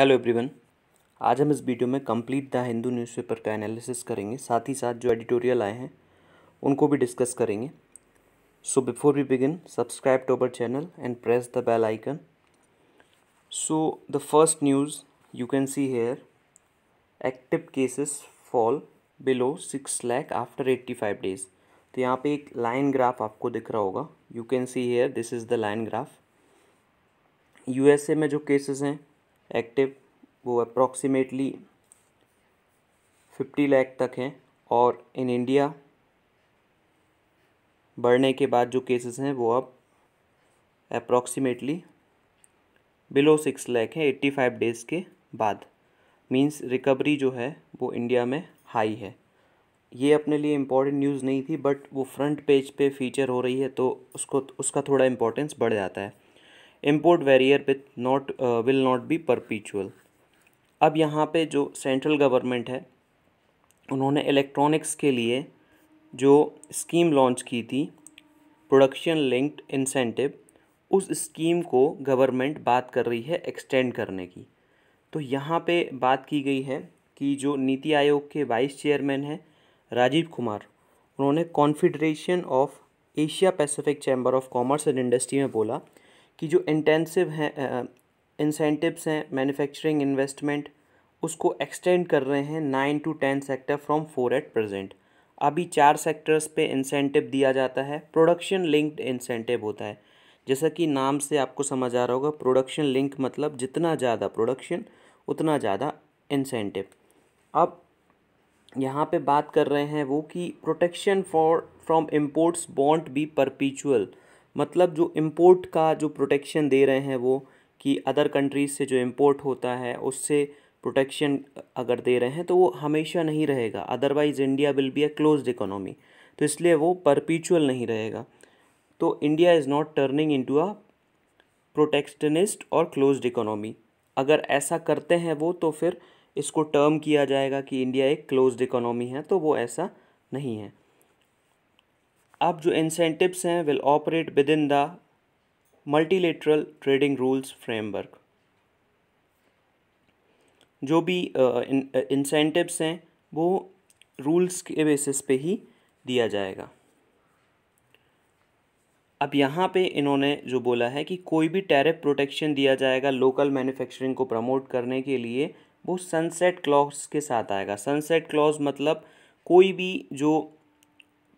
hello everyone आज हम इस वीडियो में कंप्लीट द हिंदू न्यूज़पेपर का एनालिसिस करेंगे साथ ही साथ जो एडिटोरियल आए हैं उनको भी डिस्कस करेंगे so before we begin subscribe to our channel and press the bell icon so the first news you can see here active cases fall below six lakh after eighty five days तो यहाँ पे एक line graph आपको दिख रहा होगा you can see here this is the line graph USA में जो केसेस हैं एक्टिव वो अप्रॉक्सीमेटली फिफ्टी लाख तक हैं और इन इंडिया बढ़ने के बाद जो केसेस हैं वो अब अप्रॉक्सीमेटली बिलो सिक्स लैख हैं एट्टी फाइव डेज़ के बाद मींस रिकवरी जो है वो इंडिया में हाई है ये अपने लिए इम्पॉर्टेंट न्यूज़ नहीं थी बट वो फ्रंट पेज पे फीचर हो रही है तो उसको उसका थोड़ा इम्पोर्टेंस बढ़ जाता है import barrier with not will not be perpetual अब यहाँ पे जो सेंट्रल गवर्नमेंट है उन्होंने इलेक्ट्रॉनिक्स के लिए जो स्कीम लॉन्च की थी प्रोडक्शन लिंक्ड इंसेंटिव उस स्कीम को गवर्नमेंट बात कर रही है एक्सटेंड करने की तो यहाँ पे बात की गई है कि जो नीति आयोग के वाइस चेयरमैन हैं राजीव कुमार उन्होंने confederation of Asia Pacific chamber of commerce and industry में बोला कि जो इंटेंसिव हैं इंसेंटिव्स हैं मैन्युफैक्चरिंग इन्वेस्टमेंट उसको एक्सटेंड कर रहे हैं nine to ten sector from four at present अभी चार सेक्टर्स पे इंसेंटिव दिया जाता है प्रोडक्शन लिंक्ड इंसेंटिव होता है जैसा कि नाम से आपको समझ आ रहा होगा प्रोडक्शन लिंक मतलब जितना ज़्यादा प्रोडक्शन उतना ज़्यादा इंसेंटिव अब यहाँ पे बात कर रहे हैं वो कि protection for from imports won't be perpetual मतलब जो इम्पोर्ट का जो प्रोटेक्शन दे रहे हैं वो कि अदर कंट्रीज़ से जो इम्पोर्ट होता है उससे प्रोटेक्शन अगर दे रहे हैं तो वो हमेशा नहीं रहेगा otherwise India will be a close economy तो इसलिए वो परपीचुअल नहीं रहेगा तो India is not turning into a protectionist और क्लोज्ड इकोनॉमी अगर ऐसा करते हैं वो तो फिर इसको टर्म किया जाएगा कि इंडिया एक क्लोज्ड इकोनॉमी है तो वो ऐसा नहीं है अब जो इंसेंटिव्स हैं will operate within the multilateral trading rules framework जो भी इंसेंटिव्स हैं वो रूल्स के बेसिस पे ही दिया जाएगा अब यहाँ पे इन्होंने जो बोला है कि कोई भी टैरिफ प्रोटेक्शन दिया जाएगा लोकल मैन्युफैक्चरिंग को प्रमोट करने के लिए वो सनसेट क्लॉज के साथ आएगा सनसेट क्लॉज मतलब कोई भी जो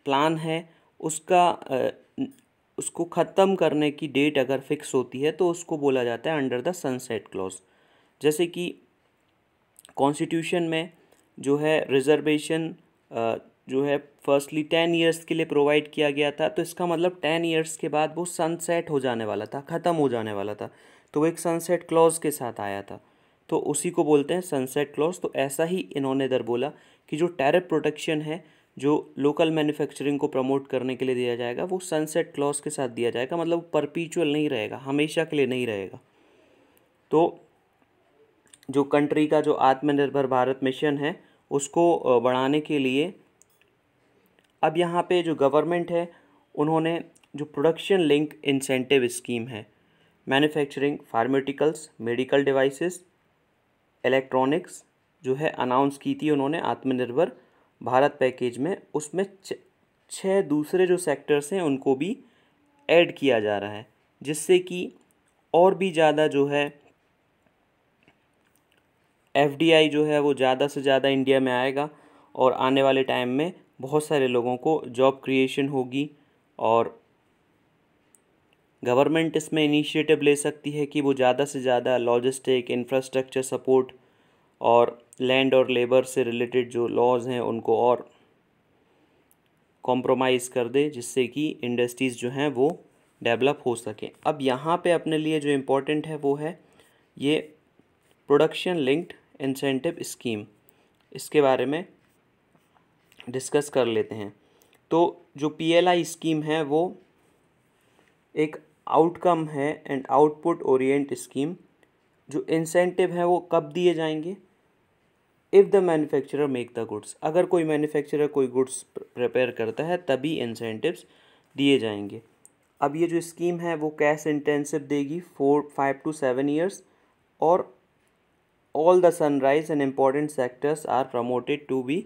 प्लान है उसका उसको ख़त्म करने की डेट अगर फिक्स होती है तो उसको बोला जाता है अंडर द सनसेट क्लॉज जैसे कि कॉन्स्टिट्यूशन में जो है रिजर्वेशन जो है फर्स्टली टेन ईयर्स के लिए प्रोवाइड किया गया था तो इसका मतलब टेन ईयर्स के बाद वो सनसेट हो जाने वाला था ख़त्म हो जाने वाला था तो वो एक सनसेट क्लॉज के साथ आया था तो उसी को बोलते हैं सनसेट क्लॉज तो ऐसा ही इन्होंने इधर बोला कि जो टैरिफ प्रोटेक्शन है जो लोकल मैन्युफैक्चरिंग को प्रमोट करने के लिए दिया जाएगा वो सनसेट क्लॉज के साथ दिया जाएगा मतलब परपीचुअल नहीं रहेगा हमेशा के लिए नहीं रहेगा तो जो कंट्री का जो आत्मनिर्भर भारत मिशन है उसको बढ़ाने के लिए अब यहाँ पे जो गवर्नमेंट है उन्होंने जो प्रोडक्शन लिंक इंसेंटिव स्कीम है manufacturing pharmaceuticals medical devices electronics जो है अनाउंस की थी उन्होंने आत्मनिर्भर भारत पैकेज में उसमें छः दूसरे जो सेक्टर्स हैं उनको भी ऐड किया जा रहा है जिससे कि और भी ज़्यादा जो है एफ जो है वो ज़्यादा से ज़्यादा इंडिया में आएगा और आने वाले टाइम में बहुत सारे लोगों को जॉब क्रिएशन होगी और गवर्नमेंट इसमें इनिशिएटिव ले सकती है कि वो ज़्यादा से ज़्यादा लॉजिस्टिक इंफ्रास्ट्रक्चर सपोर्ट और लैंड और लेबर से रिलेटेड जो लॉज हैं उनको और कॉम्प्रोमाइज़ कर दे जिससे कि इंडस्ट्रीज़ जो हैं वो डेवलप हो सकें अब यहाँ पे अपने लिए जो इम्पोर्टेंट है वो है ये प्रोडक्शन लिंक्ड इंसेंटिव स्कीम इसके बारे में डिस्कस कर लेते हैं तो जो पीएलआई स्कीम है वो एक आउटकम है एंड आउटपुट ओरिएंट स्कीम जो इंसेंटिव है वो कब दिए जाएंगे if the manufacturer make the goods अगर कोई मैन्युफैक्चरर कोई गुड्स प्रिपेयर करता है तभी इंसेंटिव्स दिए जाएंगे अब ये जो स्कीम है वो कैश इंटेंसिव देगी for five to seven years और all the sunrise and important sectors are promoted to be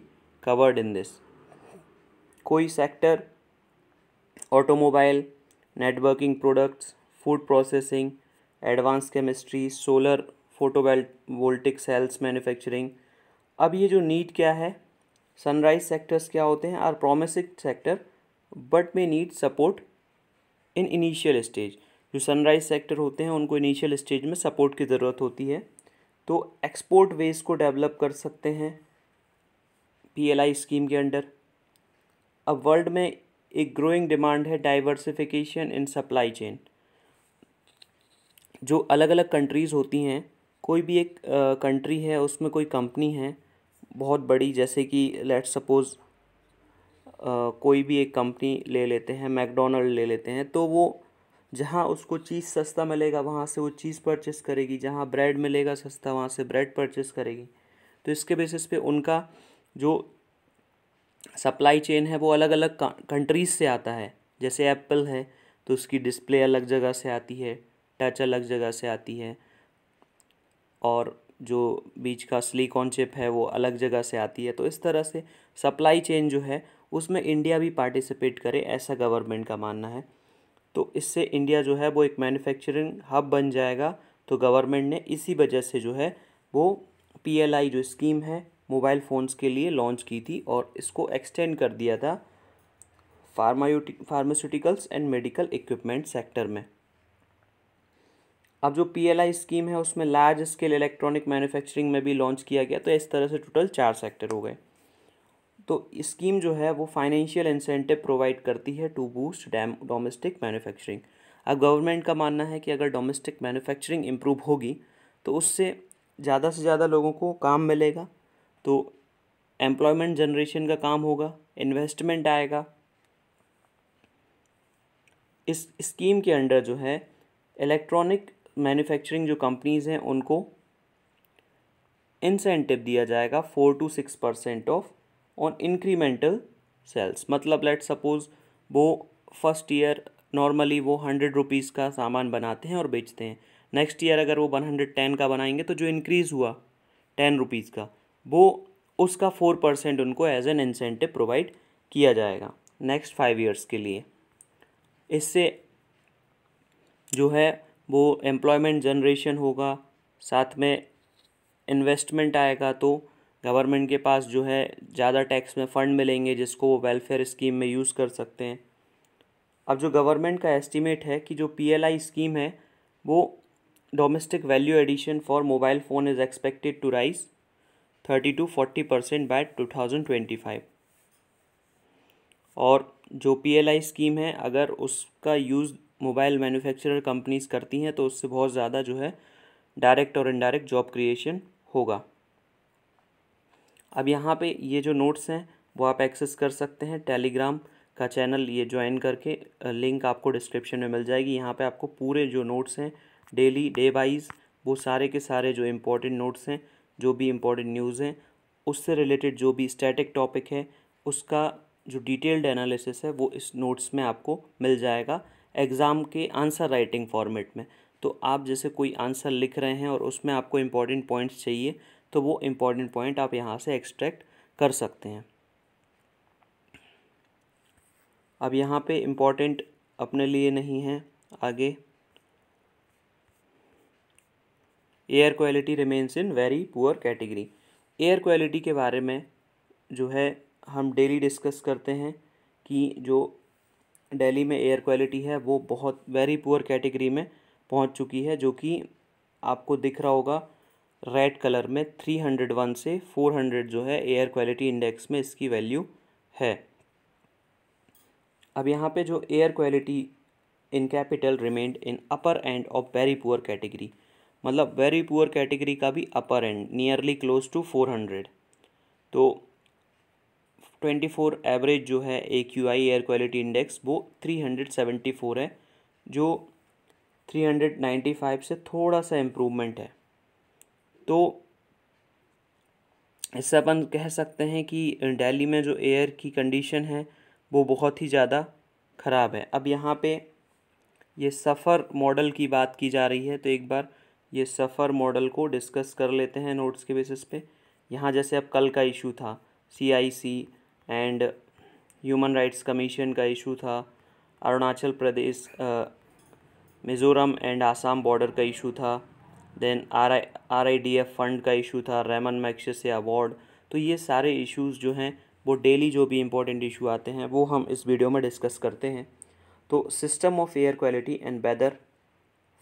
covered in this कोई sector automobile networking products food processing advance chemistry solar voltaic cells manufacturing अब ये जो need क्या है sunrise sectors क्या होते हैं are promising sector but may need support in initial stage जो सनराइज सेक्टर होते हैं उनको इनिशियल स्टेज में सपोर्ट की ज़रूरत होती है तो एक्सपोर्ट वेज को डेवलप कर सकते हैं पीएलआई स्कीम के अंडर अब वर्ल्ड में एक ग्रोइंग डिमांड है डाइवर्सिफिकेशन इन सप्लाई चेन जो अलग अलग कंट्रीज़ होती हैं कोई भी एक कंट्री है उसमें कोई कंपनी है बहुत बड़ी जैसे कि लेट सपोज़ कोई भी एक कंपनी ले लेते हैं मैकडोनल्ड ले लेते हैं तो वो जहाँ उसको चीज़ सस्ता मिलेगा वहाँ से वो चीज़ परचेस करेगी जहाँ ब्रेड मिलेगा सस्ता वहाँ से ब्रेड परचेस करेगी तो इसके बेसिस पे उनका जो सप्लाई चेन है वो अलग अलग कंट्रीज़ से आता है जैसे एप्पल है तो उसकी डिस्प्ले अलग जगह से आती है टच अलग जगह से आती है और जो बीच का सिलिकॉन चिप है वो अलग जगह से आती है तो इस तरह से सप्लाई चेन जो है उसमें इंडिया भी पार्टिसिपेट करे ऐसा गवर्नमेंट का मानना है तो इससे इंडिया जो है वो एक मैन्युफैक्चरिंग हब बन जाएगा तो गवर्नमेंट ने इसी वजह से जो है वो पीएलआई जो स्कीम है मोबाइल फ़ोन्स के लिए लॉन्च की थी और इसको एक्सटेंड कर दिया था फार्मायूटि pharmaceuticals and medical equipment sector में अब जो पीएलआई स्कीम है उसमें लार्ज स्केल इलेक्ट्रॉनिक मैन्युफैक्चरिंग में भी लॉन्च किया गया तो इस तरह से टोटल चार सेक्टर हो गए तो स्कीम जो है वो फाइनेंशियल इंसेंटिव प्रोवाइड करती है to boost them domestic manufacturing अब गवर्नमेंट का मानना है कि अगर डोमेस्टिक मैनुफैक्चरिंग इम्प्रूव होगी तो उससे ज़्यादा से ज़्यादा लोगों को काम मिलेगा तो एम्प्लॉयमेंट जनरेशन का काम होगा इन्वेस्टमेंट आएगा इस स्कीम के अंडर जो है इलेक्ट्रॉनिक मैन्युफैक्चरिंग जो कंपनीज़ हैं उनको इंसेंटिव दिया जाएगा four to six percent of on incremental sales मतलब लेट सपोज वो फर्स्ट ईयर नॉर्मली वो हंड्रेड रुपीज़ का सामान बनाते हैं और बेचते हैं नेक्स्ट ईयर अगर वो वन हंड्रेड टेन का बनाएंगे तो जो इंक्रीज़ हुआ टेन रुपीज़ का वो उसका फोर परसेंट उनको एज एन इंसेंटिव प्रोवाइड किया जाएगा नेक्स्ट फाइव ईयर्स के लिए इससे जो है वो एम्प्लॉयमेंट जनरेशन होगा साथ में इन्वेस्टमेंट आएगा तो गवर्नमेंट के पास जो है ज़्यादा टैक्स में फ़ंड मिलेंगे जिसको वो वेलफेयर स्कीम में यूज़ कर सकते हैं अब जो गवर्नमेंट का एस्टिमेट है कि जो पीएलआई स्कीम है वो domestic value addition for mobile phone is expected to rise thirty to forty percent by two thousand twenty five और जो पीएलआई स्कीम है अगर उसका यूज़ मोबाइल मैन्युफैक्चरर कंपनीज़ करती हैं तो उससे बहुत ज़्यादा जो है डायरेक्ट और इनडायरेक्ट जॉब क्रिएशन होगा अब यहाँ पे ये जो नोट्स हैं वो आप एक्सेस कर सकते हैं टेलीग्राम का चैनल ये ज्वाइन करके लिंक आपको डिस्क्रिप्शन में मिल जाएगी यहाँ पे आपको पूरे जो नोट्स हैं डेली डे वाइज वो सारे के सारे जो इम्पोर्टेंट नोट्स हैं जो भी इम्पोर्टेंट न्यूज़ हैं उससे रिलेटेड जो भी स्टैटिक टॉपिक है उसका जो डिटेल्ड एनालिसिस है वो इस नोट्स में आपको मिल जाएगा एग्ज़ाम के आंसर राइटिंग फॉर्मेट में तो आप जैसे कोई आंसर लिख रहे हैं और उसमें आपको इम्पॉर्टेंट पॉइंट्स चाहिए तो वो इम्पॉर्टेंट पॉइंट आप यहाँ से एक्सट्रैक्ट कर सकते हैं अब यहाँ पे इम्पॉर्टेंट अपने लिए नहीं है आगे air quality remains in very poor category air quality के बारे में जो है हम डेली डिस्कस करते हैं कि जो दिल्ली में एयर क्वालिटी है वो बहुत वेरी पुअर कैटेगरी में पहुंच चुकी है जो कि आपको दिख रहा होगा रेड कलर में थ्री हंड्रेड वन से फोर हंड्रेड जो है एयर क्वालिटी इंडेक्स में इसकी वैल्यू है अब यहाँ पे जो air quality in capital remained in upper end of very poor category मतलब वेरी पुअर कैटेगरी का भी upper end nearly close to four hundred तो ट्वेंटी फोर एवरेज जो है A Q I air quality index वो three hundred seventy four है जो three hundred ninety five से थोड़ा सा इम्प्रूवमेंट है तो इससे अपन कह सकते हैं कि दिल्ली में जो एयर की कंडीशन है वो बहुत ही ज़्यादा ख़राब है अब यहाँ पे ये सफ़र मॉडल की बात की जा रही है तो एक बार ये सफ़र मॉडल को डिस्कस कर लेते हैं नोट्स के बेसिस पे यहाँ जैसे अब कल का इशू था C I C and human rights commission का इशू था अरुणाचल प्रदेश मिज़ोरम एंड आसाम बॉर्डर का इशू था then R I R I D F fund का इशू था रेमन से अवार्ड तो ये सारे इश्यूज़ जो हैं वो डेली जो भी इम्पोर्टेंट इशू आते हैं वो हम इस वीडियो में डिस्कस करते हैं तो system of air quality and weather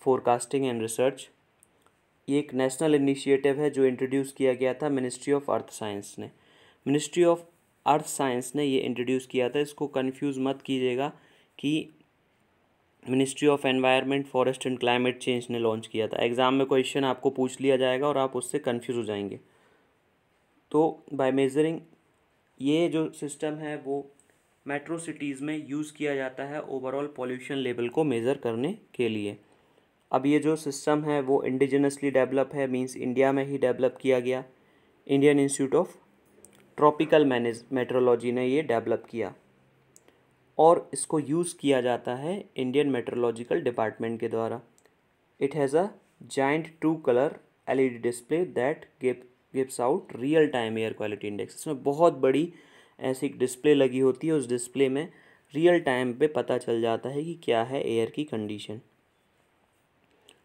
forecasting and research ये एक नेशनल इनिशिएटिव है जो इंट्रोड्यूस किया गया था मिनिस्ट्री ऑफ अर्थ साइंस ने मिनिस्ट्री ऑफ अर्थ साइंस ने ये इंट्रोड्यूस किया था इसको कंफ्यूज मत कीजिएगा कि ministry of environment forest and climate change ने लॉन्च किया था एग्ज़ाम में क्वेश्चन आपको पूछ लिया जाएगा और आप उससे कन्फ्यूज़ हो जाएंगे तो बाय मेजरिंग ये जो सिस्टम है वो मेट्रो सिटीज़ में यूज़ किया जाता है ओवरऑल पॉल्यूशन लेवल को मेज़र करने के लिए अब ये जो सिस्टम है वो इंडिजिनसली डेवलप है मींस इंडिया में ही डेवलप किया गया Indian institute of tropical meteorology ने ये डेवलप किया और इसको यूज़ किया जाता है इंडियन मेट्रोलॉजिकल डिपार्टमेंट के द्वारा it has a giant two colour LED display that give gives out real time air quality index इसमें बहुत बड़ी ऐसी एक डिस्प्ले लगी होती है उस डिस्प्ले में रियल टाइम पे पता चल जाता है कि क्या है एयर की कंडीशन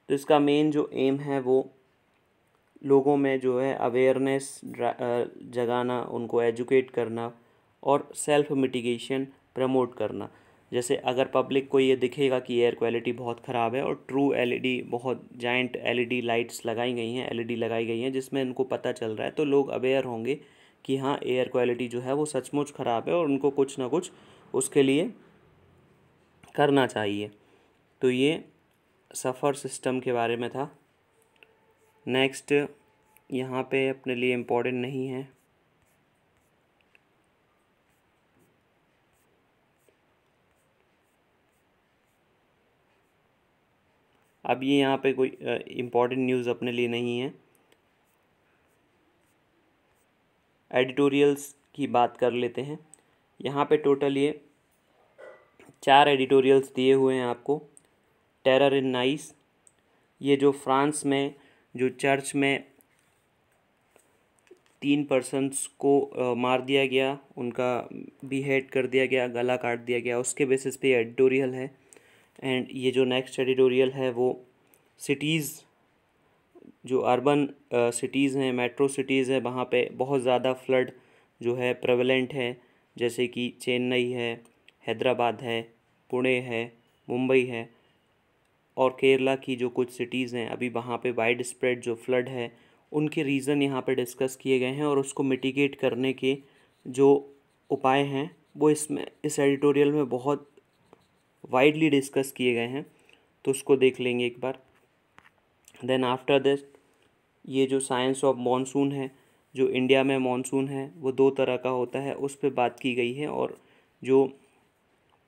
तो इसका मेन जो एम है वो लोगों में जो है अवेयरनेस जगाना उनको एजुकेट करना और सेल्फ मिटिगेशन प्रमोट करना जैसे अगर पब्लिक को ये दिखेगा कि एयर क्वालिटी बहुत ख़राब है और ट्रू एलईडी बहुत जाइंट एलईडी लाइट्स लगाई गई हैं एलईडी लगाई गई हैं जिसमें इनको पता चल रहा है तो लोग अवेयर होंगे कि हाँ एयर क्वालिटी जो है वो सचमुच ख़राब है और उनको कुछ ना कुछ उसके लिए करना चाहिए तो ये सफ़र सिस्टम के बारे में था नेक्स्ट यहाँ पे अपने लिए इम्पोर्टेंट नहीं है अब ये यहाँ पे कोई इम्पोर्टेंट न्यूज़ अपने लिए नहीं है एडिटोरियल्स की बात कर लेते हैं यहाँ पे टोटल ये चार एडिटोरियल्स दिए हुए हैं आपको टेरर इन नाइस ये जो फ्रांस में जो चर्च में तीन पर्सनस को मार दिया गया उनका बीहेड कर दिया गया गला काट दिया गया उसके बेसिस पे एडिटोरियल है एंड ये जो नेक्स्ट एडिटोरियल है वो सिटीज़ जो अर्बन सिटीज़ हैं मेट्रो सिटीज़ हैं वहाँ पे बहुत ज़्यादा फ्लड जो है प्रवलेंट है जैसे कि चेन्नई है हैदराबाद है पुणे है मुंबई है और केरला की जो कुछ सिटीज़ हैं अभी वहाँ पे वाइड स्प्रेड जो फ्लड है उनके रीज़न यहाँ पे डिस्कस किए गए हैं और उसको मिटिगेट करने के जो उपाय हैं वो इसमें इस एडिटोरियल में बहुत वाइडली डिस्कस किए गए हैं तो उसको देख लेंगे एक बार देन आफ्टर दिस ये जो साइंस ऑफ मानसून है जो इंडिया में मानसून है वो दो तरह का होता है उस पर बात की गई है और जो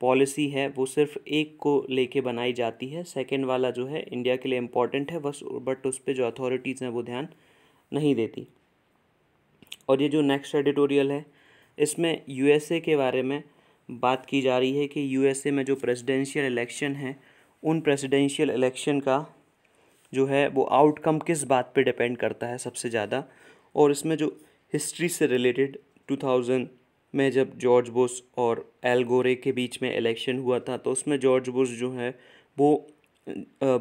पॉलिसी है वो सिर्फ एक को लेके बनाई जाती है सेकेंड वाला जो है इंडिया के लिए इम्पॉर्टेंट है बस बट उस पर जो अथॉरिटीज़ हैं वो ध्यान नहीं देती और ये जो नेक्स्ट एडिटोरियल है इसमें यूएसए के बारे में बात की जा रही है कि यूएसए में जो प्रेसिडेंशियल इलेक्शन है उन प्रेसिडेंशियल इलेक्शन का जो है वो आउटकम किस बात पे डिपेंड करता है सबसे ज़्यादा और इसमें जो हिस्ट्री से रिलेटेड थाउजेंड में जब जॉर्ज बुश और एल गोरे के बीच में इलेक्शन हुआ था तो उसमें जॉर्ज बुश जो है वो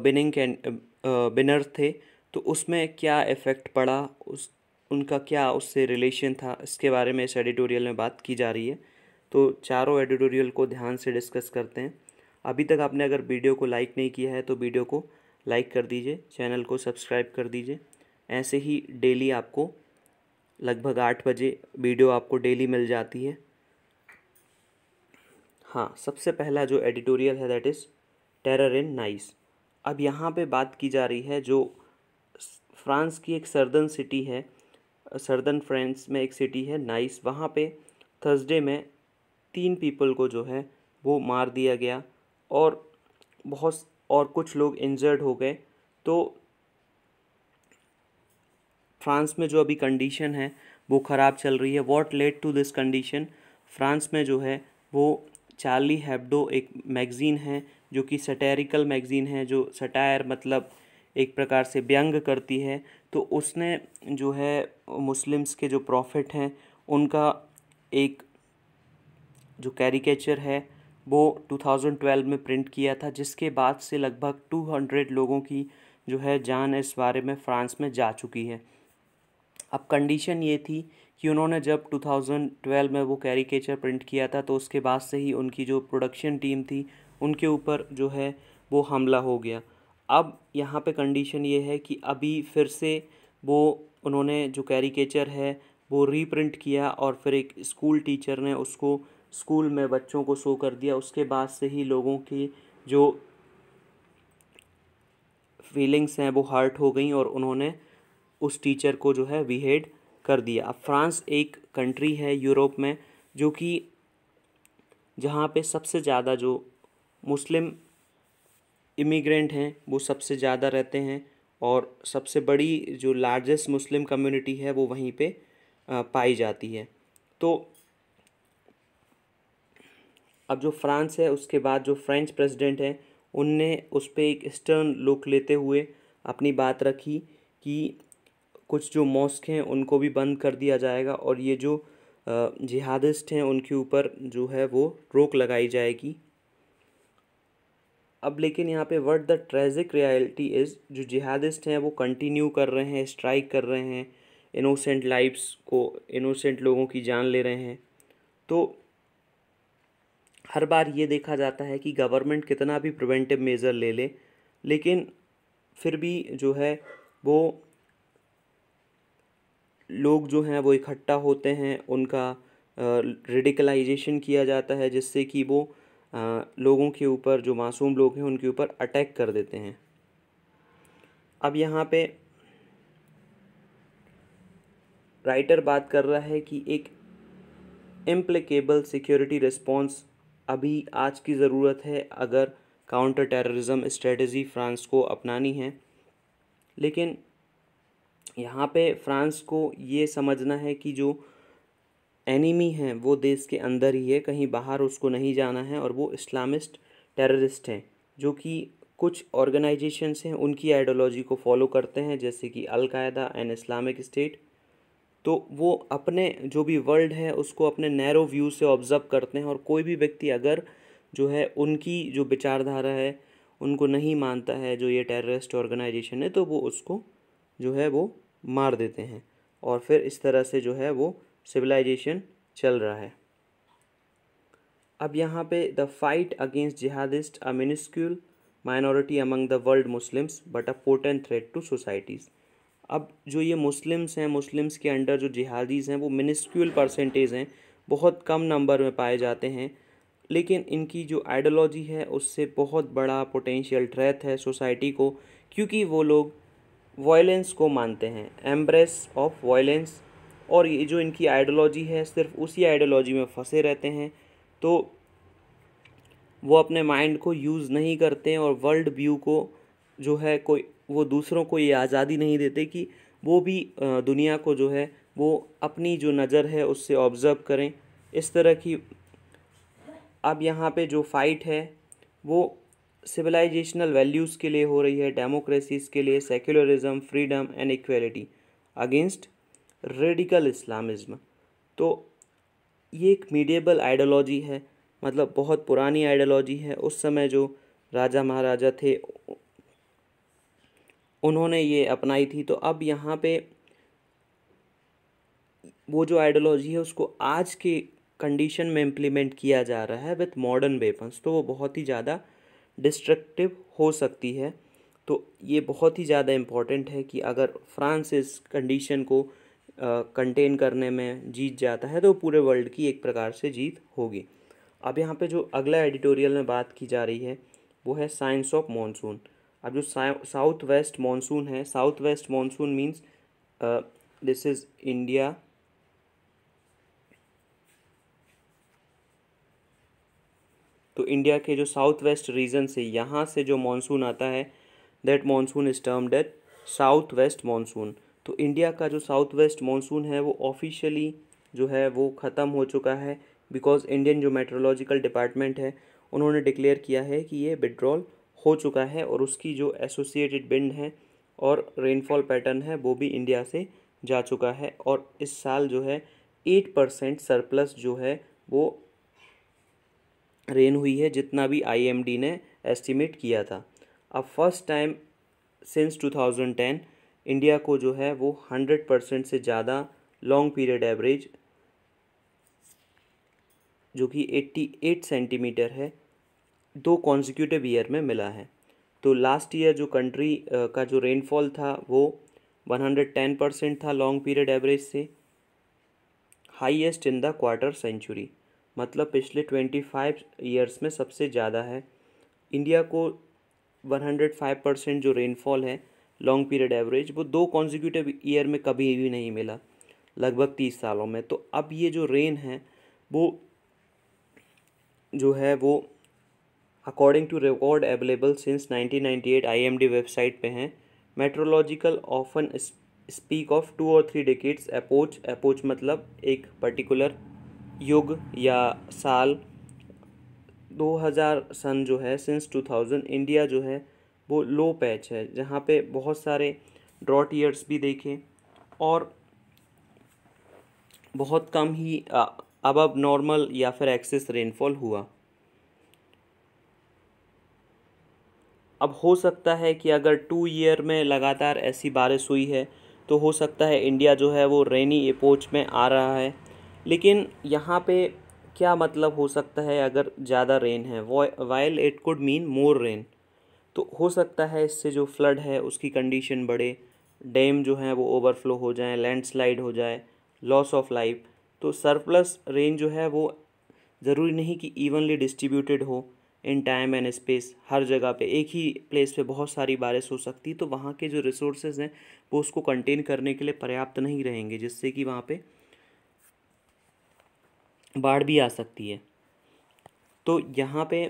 बिनिंग कैंड बिनर थे तो उसमें क्या इफ़ेक्ट पड़ा उस उनका क्या उससे रिलेशन था इसके बारे में इस एडिटोरियल में बात की जा रही है तो चारों एडिटोरियल को ध्यान से डिस्कस करते हैं अभी तक आपने अगर वीडियो को लाइक नहीं किया है तो वीडियो को लाइक कर दीजिए चैनल को सब्सक्राइब कर दीजिए ऐसे ही डेली आपको लगभग आठ बजे वीडियो आपको डेली मिल जाती है हाँ सबसे पहला जो एडिटोरियल है that is terror in Nice अब यहाँ पे बात की जा रही है जो फ्रांस की एक सर्दन सिटी है सर्दन फ्रांस में एक सिटी है नाइस वहाँ पे थर्सडे में तीन पीपल को जो है वो मार दिया गया और बहुत और कुछ लोग इंजर्ड हो गए तो फ्रांस में जो अभी कंडीशन है वो ख़राब चल रही है what led to this condition France में जो है वो चार्ली हैब्डो एक मैगज़ीन है जो कि सटेरिकल मैगज़ीन है जो सटायर मतलब एक प्रकार से व्यंग करती है तो उसने जो है मुस्लिम्स के जो प्रॉफिट हैं उनका एक जो कैरिकेचर है वो 2012 में प्रिंट किया था जिसके बाद से लगभग 200 लोगों की जो है जान इस बारे में फ़्रांस में जा चुकी है अब कंडीशन ये थी कि उन्होंने जब 2012 में वो कैरिकेचर प्रिंट किया था तो उसके बाद से ही उनकी जो प्रोडक्शन टीम थी उनके ऊपर जो है वो हमला हो गया अब यहाँ पे कंडीशन ये है कि अभी फिर से वो उन्होंने जो कैरिकेचर है वो रीप्रिंट किया और फिर एक स्कूल टीचर ने उसको स्कूल में बच्चों को शो कर दिया उसके बाद से ही लोगों की जो फीलिंग्स हैं वो हर्ट हो गई और उन्होंने उस टीचर को जो है बिहेड कर दिया अब फ्रांस एक कंट्री है यूरोप में जो कि जहाँ पे सबसे ज़्यादा जो मुस्लिम इमिग्रेंट हैं वो सबसे ज़्यादा रहते हैं और सबसे बड़ी जो लार्जेस्ट मुस्लिम कम्युनिटी है वो वहीं पे पाई जाती है तो अब जो फ्रांस है उसके बाद जो फ्रेंच प्रेसिडेंट हैं उनने उस पर एक स्टर्न लुक लेते हुए अपनी बात रखी कि कुछ जो मॉस्क हैं उनको भी बंद कर दिया जाएगा और ये जो जिहादिस्ट हैं उनके ऊपर जो है वो रोक लगाई जाएगी अब लेकिन यहाँ पे word the tragic reality is जो जिहादिस्ट हैं वो कंटिन्यू कर रहे हैं स्ट्राइक कर रहे हैं इनोसेंट लाइफ्स को इनोसेंट लोगों की जान ले रहे हैं तो हर बार ये देखा जाता है कि गवर्नमेंट कितना भी प्रिवेंटिव मेज़र ले ले लेकिन फिर भी जो है वो लोग जो हैं वो इकट्ठा होते हैं उनका रेडिकलाइजेशन किया जाता है जिससे कि वो लोगों के ऊपर जो मासूम लोग हैं उनके ऊपर अटैक कर देते हैं अब यहाँ पे राइटर बात कर रहा है कि एक इम्प्लिकेबल सिक्योरिटी रिस्पॉन्स अभी आज की ज़रूरत है अगर काउंटर टेररिज्म स्ट्रेटजी फ्रांस को अपनानी है लेकिन यहाँ पे फ्रांस को ये समझना है कि जो एनिमी हैं वो देश के अंदर ही है कहीं बाहर उसको नहीं जाना है और वो इस्लामिस्ट टेररिस्ट हैं जो कि कुछ ऑर्गेनाइजेशंस हैं उनकी आइडियोलॉजी को फॉलो करते हैं जैसे कि अलकायदा एंड इस्लामिक स्टेट तो वो अपने जो भी वर्ल्ड है उसको अपने नैरो व्यू से ऑब्ज़र्व करते हैं और कोई भी व्यक्ति अगर जो है उनकी जो विचारधारा है उनको नहीं मानता है जो ये टेररिस्ट ऑर्गेनाइजेशन है तो वो उसको जो है वो मार देते हैं और फिर इस तरह से जो है वो सिविलाइजेशन चल रहा है अब यहाँ पे the fight against jihadist a minuscule minority among the world Muslims but a portent threat to societies अब जो ये मुस्लिम्स हैं मुस्लिम्स के अंडर जो जिहादीज़ हैं वो मिनिस्क्यूल परसेंटेज हैं बहुत कम नंबर में पाए जाते हैं लेकिन इनकी जो आइडियोलॉजी है उससे बहुत बड़ा पोटेंशियल ट्रैथ है सोसाइटी को क्योंकि वो लोग वायलेंस को मानते हैं एम्ब्रेस ऑफ वायलेंस और ये जो इनकी आइडियोलॉजी है सिर्फ उसी आइडियोलॉजी में फंसे रहते हैं तो वो अपने माइंड को यूज़ नहीं करते और वर्ल्ड व्यू को जो है कोई वो दूसरों को ये आज़ादी नहीं देते कि वो भी दुनिया को जो है वो अपनी जो नज़र है उससे ऑब्ज़र्व करें इस तरह की अब यहाँ पे जो फाइट है वो सिविलाइजेशनल वैल्यूज़ के लिए हो रही है डेमोक्रेसीज के लिए secularism freedom and equality against radical Islamism तो ये एक मीडिएबल आइडियोलॉजी है मतलब बहुत पुरानी आइडियोलॉजी है उस समय जो राजा महाराजा थे उन्होंने ये अपनाई थी तो अब यहाँ पे वो जो आइडियोलॉजी है उसको आज के कंडीशन में इम्प्लीमेंट किया जा रहा है विथ मॉडर्न वेपन्स तो वो बहुत ही ज़्यादा डिस्ट्रक्टिव हो सकती है तो ये बहुत ही ज़्यादा इम्पॉर्टेंट है कि अगर फ्रांस इस कंडीशन को कंटेन करने में जीत जाता है तो पूरे वर्ल्ड की एक प्रकार से जीत होगी अब यहाँ पे जो अगला एडिटोरियल में बात की जा रही है वो है साइंस ऑफ मॉनसून अब जो साउथ वेस्ट मॉनसून है south west monsoon means this is India तो इंडिया के जो साउथ वेस्ट रीजन से यहाँ से जो मानसून आता है that monsoon is termed at south west monsoon तो इंडिया का जो साउथ वेस्ट मानसून है वो ऑफिशियली जो है वो ख़त्म हो चुका है बिकॉज इंडियन जो मेट्रोलॉजिकल डिपार्टमेंट है उन्होंने डिक्लेयर किया है कि ये विड्रॉल हो चुका है और उसकी जो एसोसिएटेड बिंड है और रेनफॉल पैटर्न है वो भी इंडिया से जा चुका है और इस साल जो है एट परसेंट सरप्लस जो है वो रेन हुई है जितना भी आईएमडी ने एस्टिमेट किया था अब फर्स्ट टाइम सिंस 2010 इंडिया को जो है वो 100 परसेंट से ज़्यादा लॉन्ग पीरियड एवरेज जो कि 88 सेंटीमीटर है दो कॉन्जिक्यूटिव ईयर में मिला है तो लास्ट ईयर जो कंट्री का जो रेनफॉल था वो 110 परसेंट था लॉन्ग पीरियड एवरेज से highest in the quarter century मतलब पिछले ट्वेंटी फाइव ईयर्स में सबसे ज़्यादा है इंडिया को वन हंड्रेड फाइव परसेंट जो रेनफॉल है लॉन्ग पीरियड एवरेज वो दो कॉन्जिक्यूटिव ईयर में कभी भी नहीं मिला लगभग तीस सालों में तो अब ये जो रेन है वो जो है वो according to record available since 1998 IMD website पे हैं meteorological often speak of two और थ्री डिकेट्स अपोच अपोच मतलब एक पर्टिकुलर युग या साल 2000 सन जो है सिंस 2000 इंडिया जो है वो लो पैच है जहाँ पे बहुत सारे ड्रॉट ईयर्स भी देखे और बहुत कम ही अब अब नॉर्मल या फिर एक्सेस रेनफॉल हुआ अब हो सकता है कि अगर टू ईयर में लगातार ऐसी बारिश हुई है तो हो सकता है इंडिया जो है वो रेनी अपोच में आ रहा है लेकिन यहाँ पे क्या मतलब हो सकता है अगर ज़्यादा रेन है while it could mean more rain तो हो सकता है इससे जो फ्लड है उसकी कंडीशन बढ़े डैम जो है वो ओवरफ्लो हो जाए लैंडस्लाइड हो जाए लॉस ऑफ लाइफ तो सरप्लस रेन जो है वो ज़रूरी नहीं कि इवनली डिस्ट्रीब्यूटेड हो इन टाइम एंड स्पेस हर जगह पे एक ही प्लेस पे बहुत सारी बारिश हो सकती है तो वहाँ के जो रिसोर्सेज हैं वो उसको कंटेन करने के लिए पर्याप्त नहीं रहेंगे जिससे कि वहाँ पर बाढ़ भी आ सकती है तो यहाँ पे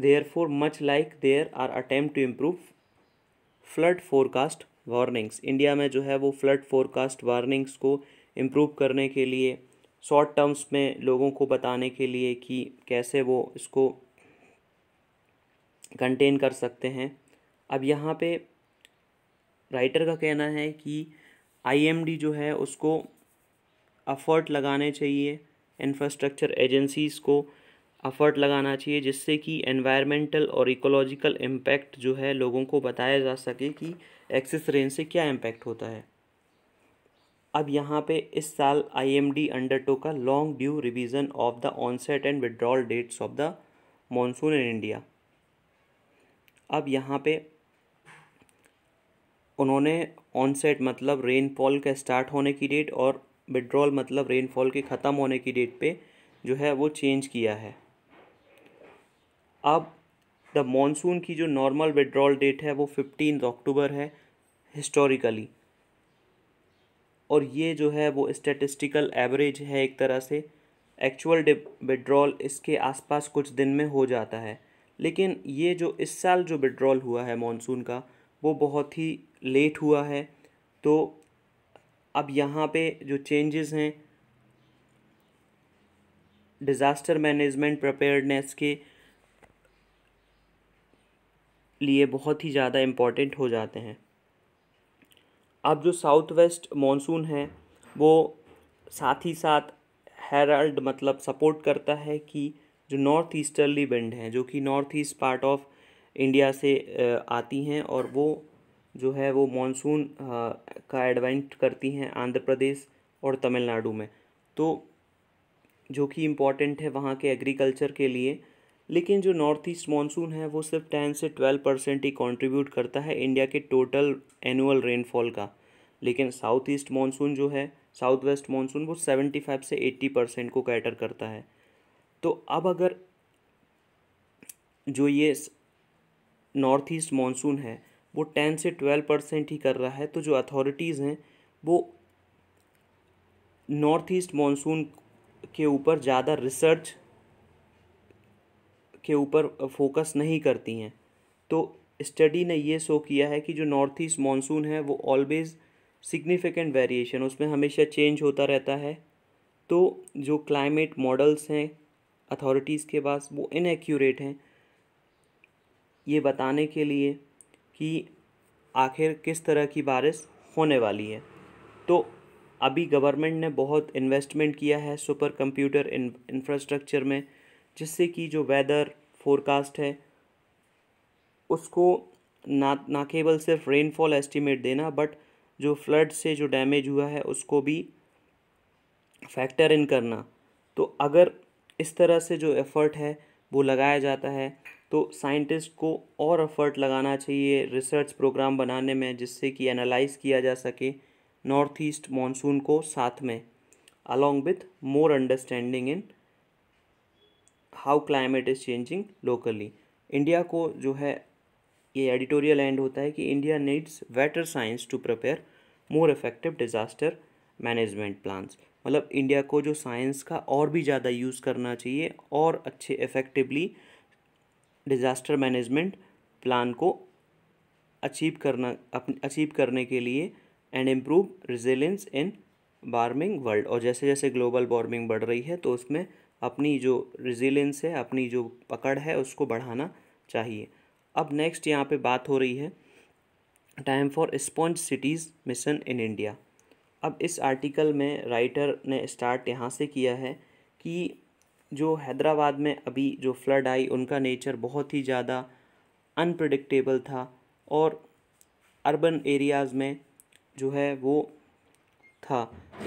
therefore much like there are attempt to improve flood forecast warnings India में जो है वो फ्लड फोरकास्ट वार्निंग्स को इम्प्रूव करने के लिए शॉर्ट टर्म्स में लोगों को बताने के लिए कि कैसे वो इसको कंटेन कर सकते हैं अब यहाँ पे राइटर का कहना है कि आईएमडी जो है उसको अफर्ट लगाने चाहिए इंफ्रास्ट्रक्चर एजेंसीज़ को अफर्ट लगाना चाहिए जिससे कि एनवायरमेंटल और इकोलॉजिकल इम्पैक्ट जो है लोगों को बताया जा सके कि एक्सेस रेंज से क्या इम्पैक्ट होता है अब यहाँ पे इस साल IMD undertook long due revision of the onset and withdrawal dates of the monsoon in India अब यहाँ पे उन्होंने ऑनसेट मतलब रेनफॉल का स्टार्ट होने की डेट और विड्रॉल मतलब रेनफॉल के ख़त्म होने की डेट पे जो है वो चेंज किया है अब द मॉनसून की जो नॉर्मल विड्रॉल डेट है वो फिफ्टीन अक्टूबर है हिस्टोरिकली और ये जो है वो स्टेटिस्टिकल एवरेज है एक तरह से एक्चुअल विड्रॉल इसके आसपास कुछ दिन में हो जाता है लेकिन ये जो इस साल जो विड्रॉल हुआ है मॉनसून का वो बहुत ही लेट हुआ है तो अब यहाँ पे जो चेंजेस हैं डिज़ास्टर मैनेजमेंट प्रपेयरनेस के लिए बहुत ही ज़्यादा इम्पॉर्टेंट हो जाते हैं अब जो साउथ वेस्ट मानसून है वो साथ ही साथ हेरल्ड मतलब सपोर्ट करता है कि जो नॉर्थ ईस्टर्ली बेंड हैं जो कि north east part of India से आती हैं और वो जो है वो मानसून का एडवेंट करती हैं आंध्र प्रदेश और तमिलनाडु में तो जो कि इम्पॉर्टेंट है वहाँ के एग्रीकल्चर के लिए लेकिन जो नॉर्थ ईस्ट मानसून है वो सिर्फ टेन से ट्वेल्व परसेंट ही कंट्रीब्यूट करता है इंडिया के टोटल एनुअल रेनफॉल का लेकिन साउथ ईस्ट मानसून जो है साउथ वेस्ट मानसून वो सेवेंटी फाइव से एट्टी परसेंट को कैटर करता है तो अब अगर जो ये नॉर्थ ईस्ट मानसून है वो टेन से ट्वेल्व परसेंट ही कर रहा है तो जो अथॉरिटीज़ हैं वो नॉर्थ ईस्ट मॉनसून के ऊपर ज़्यादा रिसर्च के ऊपर फोकस नहीं करती हैं तो स्टडी ने ये शो किया है कि जो नॉर्थ ईस्ट मॉनसून है वो ऑलवेज़ सिग्निफिकेंट वेरिएशन उसमें हमेशा चेंज होता रहता है तो जो क्लाइमेट मॉडल्स हैं अथॉरिटीज़ के पास वो इनएक्यूरेट हैं ये बताने के लिए कि आखिर किस तरह की बारिश होने वाली है तो अभी गवर्नमेंट ने बहुत इन्वेस्टमेंट किया है सुपर कंप्यूटर इंफ्रास्ट्रक्चर में जिससे कि जो वेदर फोरकास्ट है उसको ना ना केवल सिर्फ रेनफॉल एस्टिमेट देना बट जो फ्लड से जो डैमेज हुआ है उसको भी फैक्टर इन करना तो अगर इस तरह से जो एफर्ट है वो लगाया जाता है तो साइंटिस्ट को और एफर्ट लगाना चाहिए रिसर्च प्रोग्राम बनाने में जिससे कि एनालाइज किया जा सके नॉर्थ ईस्ट मानसून को साथ में along with more understanding in how climate is changing locally India को जो है ये एडिटोरियल एंड होता है कि India needs better science to prepare more effective disaster management plans मतलब इंडिया को जो साइंस का और भी ज़्यादा यूज़ करना चाहिए और अच्छे इफ़ेक्टिवली डिज़ास्टर मैनेजमेंट प्लान को अचीव करना अचीव करने के लिए and improve resilience in warming world और जैसे जैसे ग्लोबल वार्मिंग बढ़ रही है तो उसमें अपनी जो रिजिलेंस है अपनी जो पकड़ है उसको बढ़ाना चाहिए अब नेक्स्ट यहाँ पे बात हो रही है time for sponge cities mission in India अब इस आर्टिकल में राइटर ने स्टार्ट यहाँ से किया है कि जो हैदराबाद में अभी जो फ्लड आई उनका नेचर बहुत ही ज़्यादा अनप्रडिक्टेबल था और अर्बन एरियाज़ में जो है वो था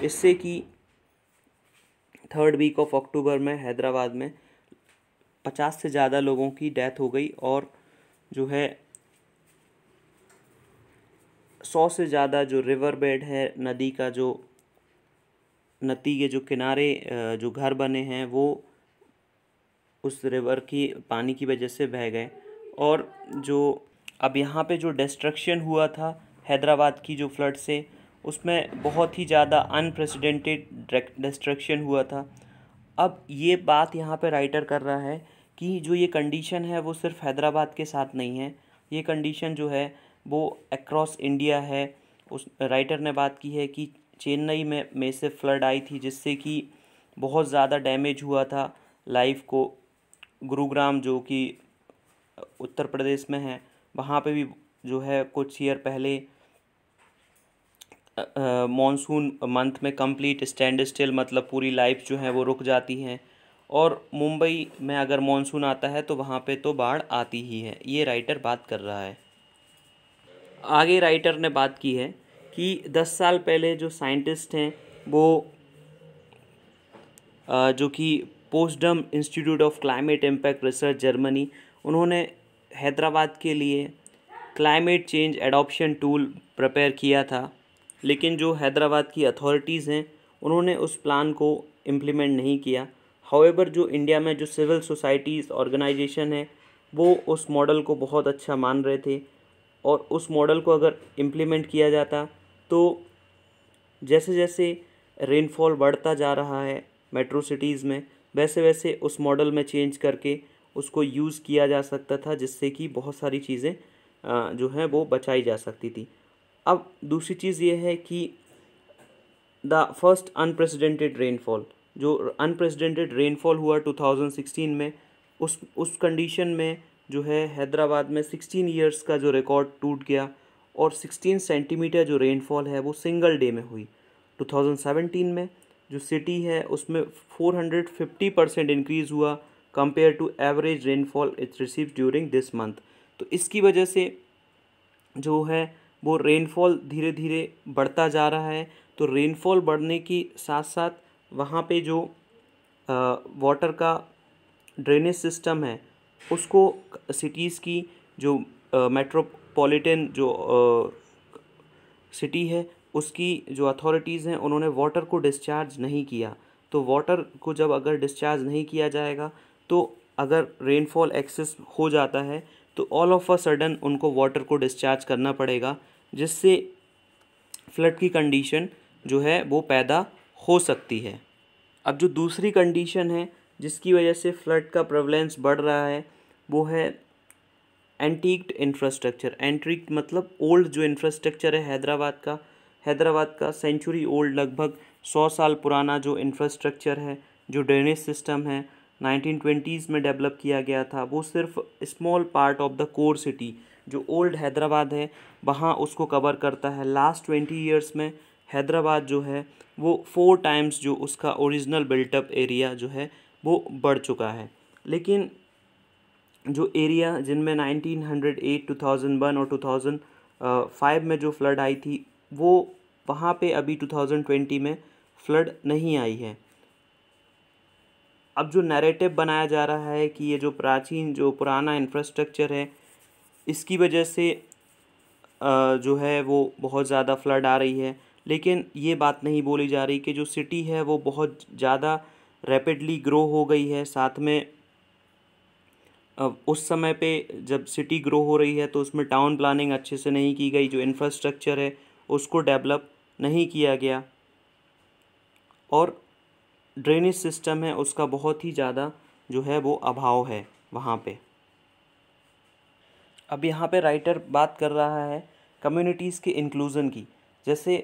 इससे कि थर्ड वीक ऑफ अक्टूबर में हैदराबाद में पचास से ज़्यादा लोगों की डेथ हो गई और जो है सौ से ज़्यादा जो रिवर बेड है नदी का जो नदी के जो किनारे जो घर बने हैं वो उस रिवर की पानी की वजह से बह गए और जो अब यहाँ पे जो डिस्ट्रक्शन हुआ था हैदराबाद की जो फ्लड से उसमें बहुत ही ज़्यादा अनप्रेसिडेंटेड डिस्ट्रक्शन हुआ था अब ये बात यहाँ पे राइटर कर रहा है कि जो ये कंडीशन है वो सिर्फ हैदराबाद के साथ नहीं है ये कंडीशन जो है वो एक्रॉस इंडिया है उस राइटर ने बात की है कि चेन्नई में में से फ्लड आई थी जिससे कि बहुत ज़्यादा डैमेज हुआ था लाइफ को गुरुग्राम जो कि उत्तर प्रदेश में है वहाँ पे भी जो है कुछ ईयर पहले मॉनसून मंथ में कंप्लीट स्टैंड स्टिल मतलब पूरी लाइफ जो है वो रुक जाती हैं और मुंबई में अगर मॉनसून आता है तो वहाँ पे तो बाढ़ आती ही है ये राइटर बात कर रहा है आगे राइटर ने बात की है कि दस साल पहले जो साइंटिस्ट हैं वो जो कि Potsdam institute of climate impact research Germany उन्होंने हैदराबाद के लिए climate change adoption tool prepare किया था लेकिन जो हैदराबाद की अथॉरिटीज़ हैं उन्होंने उस प्लान को इम्प्लीमेंट नहीं किया हाउएबर जो इंडिया में जो सिविल सोसाइटीज़ ऑर्गेनाइजेशन है वो उस मॉडल को बहुत अच्छा मान रहे थे और उस मॉडल को अगर इम्प्लीमेंट किया जाता तो जैसे जैसे रेनफॉल बढ़ता जा रहा है मेट्रो सिटीज़ में वैसे वैसे उस मॉडल में चेंज करके उसको यूज़ किया जा सकता था जिससे कि बहुत सारी चीज़ें जो हैं वो बचाई जा सकती थी अब दूसरी चीज़ ये है कि द फर्स्ट अनप्रेसिडेंटेड रेनफॉल जो अनप्रेसिडेंटेड रेनफॉल हुआ 2016 में उस उस कंडीशन में जो है हैदराबाद में सिक्सटीन ईयर्स का जो रिकॉर्ड टूट गया और सिक्सटीन सेंटीमीटर जो रेनफॉल है वो सिंगल डे में हुई 2017 में जो सिटी है उसमें 450 परसेंट इंक्रीज़ हुआ compare to average rainfall it's receive during this month तो इसकी वजह से जो है वो रेनफॉल धीरे धीरे बढ़ता जा रहा है तो रेनफॉल बढ़ने की साथ साथ वहाँ पे जो वाटर का ड्रेनेज सिस्टम है उसको सिटीज़ की जो मेट्रोपॉलिटन जो सिटी है उसकी जो अथॉरिटीज़ हैं उन्होंने वाटर को डिस्चार्ज नहीं किया तो वाटर को जब अगर डिस्चार्ज नहीं किया जाएगा तो अगर रेनफॉल एक्सेस हो जाता है तो ऑल ऑफ अ सडन उनको वाटर को डिस्चार्ज करना पड़ेगा जिससे फ्लड की कंडीशन जो है वो पैदा हो सकती है अब जो दूसरी कंडीशन है जिसकी वजह से फ्लड का प्रवलेंस बढ़ रहा है वो है एंटीक्ड इंफ्रास्ट्रक्चर एंट्रिक मतलब ओल्ड जो इंफ्रास्ट्रक्चर है हैदराबाद का हैदराबाद का सेंचुरी ओल्ड लगभग सौ साल पुराना जो इंफ्रास्ट्रक्चर है जो ड्रेनेज सिस्टम है ट्वेंटीज़ में डेवलप किया गया था वो सिर्फ small part of the core city जो ओल्ड हैदराबाद है वहाँ उसको कवर करता है लास्ट ट्वेंटी ईयर्स में हैदराबाद जो है वो फोर टाइम्स जो उसका ओरिजिनल बिल्टअप एरिया जो है वो बढ़ चुका है लेकिन जो एरिया जिनमें 1908, 2001 और 2005 में जो फ्लड आई थी वो वहाँ पे अभी 2020 में फ्लड नहीं आई है अब जो नैरेटिव बनाया जा रहा है कि ये जो प्राचीन जो पुराना इंफ्रास्ट्रक्चर है इसकी वजह से जो है वो बहुत ज़्यादा फ्लड आ रही है लेकिन ये बात नहीं बोली जा रही कि जो सिटी है वो बहुत ज़्यादा रैपिडली ग्रो हो गई है साथ में उस समय पे जब सिटी ग्रो हो रही है तो उसमें टाउन प्लानिंग अच्छे से नहीं की गई जो इंफ्रास्ट्रक्चर है उसको डेवलप नहीं किया गया और ड्रेनेज सिस्टम है उसका बहुत ही ज़्यादा जो है वो अभाव है वहाँ पे अब यहाँ पे राइटर बात कर रहा है कम्युनिटीज़ के इंक्लूज़न की जैसे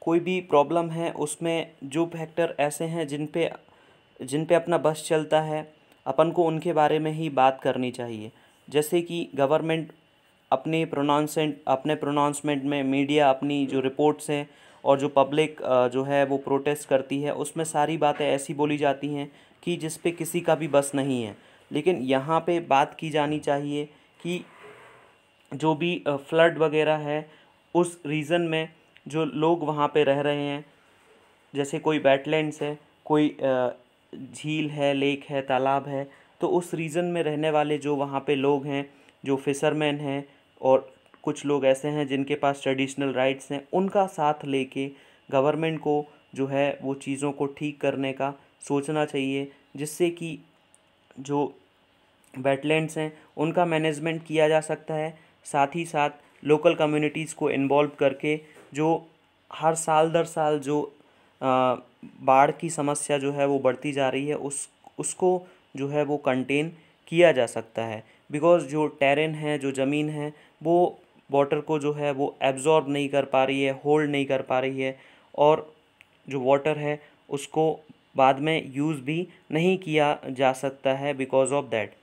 कोई भी प्रॉब्लम है उसमें जो फैक्टर ऐसे हैं जिन पे जिन पे अपना बस चलता है अपन को उनके बारे में ही बात करनी चाहिए जैसे कि गवर्नमेंट अपने प्रोनाउंसेंट अपने प्रोनाउंसमेंट में मीडिया अपनी जो रिपोर्ट्स हैं और जो पब्लिक जो है वो प्रोटेस्ट करती है उसमें सारी बातें ऐसी बोली जाती हैं कि जिस पे किसी का भी बस नहीं है लेकिन यहाँ पे बात की जानी चाहिए कि जो भी फ्लड वगैरह है उस रीज़न में जो लोग वहाँ पे रह रहे हैं जैसे कोई वेटलैंड्स है कोई झील है लेक है तालाब है तो उस रीज़न में रहने वाले जो वहाँ पे लोग हैं जो फिशरमैन हैं और कुछ लोग ऐसे हैं जिनके पास ट्रेडिशनल राइट्स हैं उनका साथ लेके गवर्नमेंट को जो है वो चीज़ों को ठीक करने का सोचना चाहिए जिससे कि जो वेटलैंड्स हैं उनका मैनेजमेंट किया जा सकता है साथ ही साथ लोकल कम्युनिटीज़ को इन्वॉल्व करके जो हर साल दर साल जो बाढ़ की समस्या जो है वो बढ़ती जा रही है उस उसको जो है वो कंटेन किया जा सकता है बिकॉज़ जो टेरेन है जो ज़मीन है वो वाटर को जो है वो एब्ज़ॉर्ब नहीं कर पा रही है होल्ड नहीं कर पा रही है और जो वाटर है उसको बाद में यूज़ भी नहीं किया जा सकता है बिकॉज़ ऑफ दैट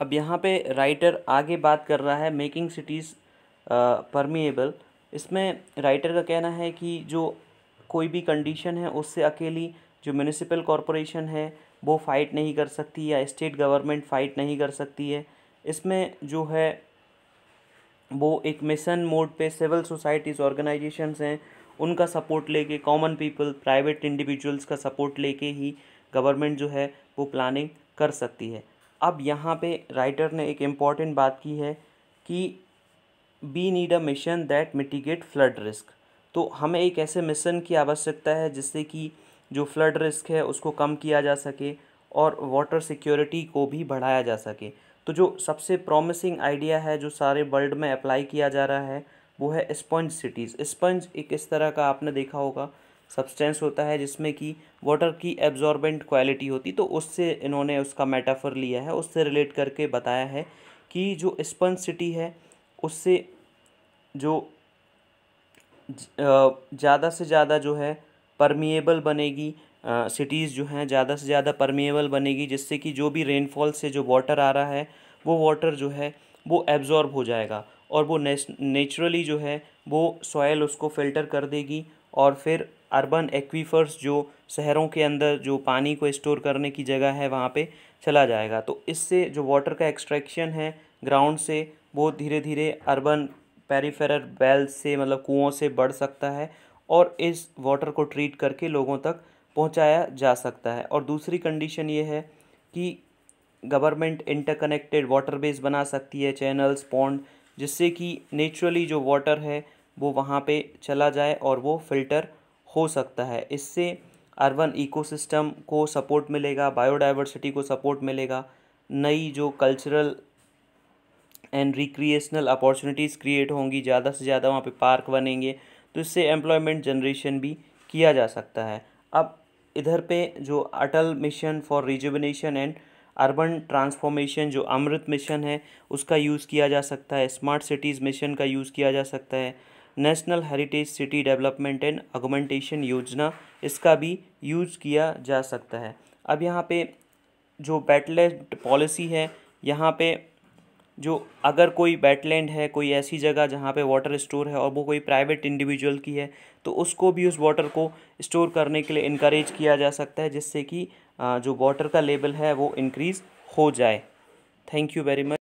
अब यहाँ पे राइटर आगे बात कर रहा है मेकिंग सिटीज़ परमिएबल इसमें राइटर का कहना है कि जो कोई भी कंडीशन है उससे अकेली जो म्यूनिसिपल कॉरपोरेशन है वो फाइट नहीं कर सकती या स्टेट गवर्नमेंट फाइट नहीं कर सकती है इसमें जो है वो एक मिशन मोड पे सिविल सोसाइटीज़ ऑर्गेनाइजेशंस हैं उनका सपोर्ट लेके कॉमन पीपल प्राइवेट इंडिविजुअल्स का सपोर्ट लेके ही गवर्नमेंट जो है वो प्लानिंग कर सकती है अब यहाँ पे राइटर ने एक इम्पॉर्टेंट बात की है कि we need a mission that mitigate flood risk तो हमें एक ऐसे मिशन की आवश्यकता है जिससे कि जो फ्लड रिस्क है उसको कम किया जा सके और वाटर सिक्योरिटी को भी बढ़ाया जा सके तो जो सबसे प्रॉमिसिंग आइडिया है जो सारे वर्ल्ड में अप्लाई किया जा रहा है वो है स्पंज सिटीज़ स्पंज एक इस तरह का आपने देखा होगा सब्सटेंस होता है जिसमें कि वाटर की एब्जॉर्बेंट क्वालिटी होती तो उससे इन्होंने उसका मेटाफर लिया है उससे रिलेट करके बताया है कि जो स्पंज सिटी है उससे जो ज़्यादा से ज़्यादा जो है परमिएबल बनेगी सिटीज़ जो हैं ज़्यादा से ज़्यादा परमिएबल बनेगी जिससे कि जो भी रेनफॉल से जो वाटर आ रहा है वो वाटर जो है वो एब्ज़ॉर्ब हो जाएगा और वो नेचुरली जो है वो सॉयल उसको फ़िल्टर कर देगी और फिर अर्बन एक्वीफर्स जो शहरों के अंदर जो पानी को स्टोर करने की जगह है वहाँ पे चला जाएगा तो इससे जो वाटर का एक्सट्रैक्शन है ग्राउंड से वो धीरे धीरे अर्बन पेरीफेरल वेल से मतलब कुओं से बढ़ सकता है और इस वाटर को ट्रीट करके लोगों तक पहुंचाया जा सकता है और दूसरी कंडीशन ये है कि गवर्नमेंट इंटरकनेक्टेड वाटर बेस बना सकती है चैनल्स पॉन्ड जिससे कि नेचुरली जो वाटर है वो वहाँ पे चला जाए और वो फिल्टर हो सकता है इससे अर्बन इकोसिस्टम को सपोर्ट मिलेगा बायोडाइवर्सिटी को सपोर्ट मिलेगा नई जो cultural and recreational opportunities create होंगी ज़्यादा से ज़्यादा वहाँ पे पार्क बनेंगे तो इससे एम्प्लॉयमेंट जनरेशन भी किया जा सकता है अब इधर पे जो Atal mission for rejuvenation and urban transformation जो अमृत मिशन है उसका यूज़ किया जा सकता है स्मार्ट सिटीज़ मिशन का यूज़ किया जा सकता है national heritage city development and augmentation योजना इसका भी यूज़ किया जा सकता है अब यहाँ पे जो बैटलेट पॉलिसी है यहाँ पे जो अगर कोई वेटलैंड है कोई ऐसी जगह जहाँ पे वाटर स्टोर है और वो कोई प्राइवेट इंडिविजुअल की है तो उसको भी उस वाटर को स्टोर करने के लिए इनक्रेज किया जा सकता है जिससे कि जो वाटर का लेवल है वो इनक्रीज़ हो जाए थैंक यू वेरी मच